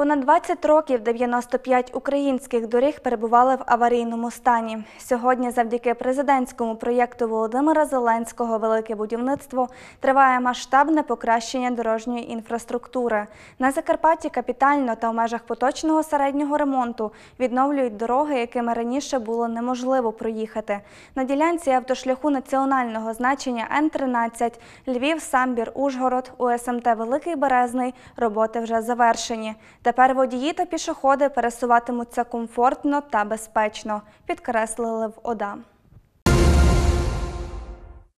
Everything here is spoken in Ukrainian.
Понад 20 років 95 українських доріг перебували в аварійному стані. Сьогодні, завдяки президентському проєкту Володимира Зеленського Велике будівництво триває масштабне покращення дорожньої інфраструктури. На Закарпатті капітально та в межах поточного середнього ремонту відновлюють дороги, якими раніше було неможливо проїхати. На ділянці автошляху національного значення Н-13, Львів, Самбір, Ужгород, УСМТ ем Великий Березний роботи вже завершені. Тепер водії та пішоходи пересуватимуться комфортно та безпечно, підкреслили в ОДА.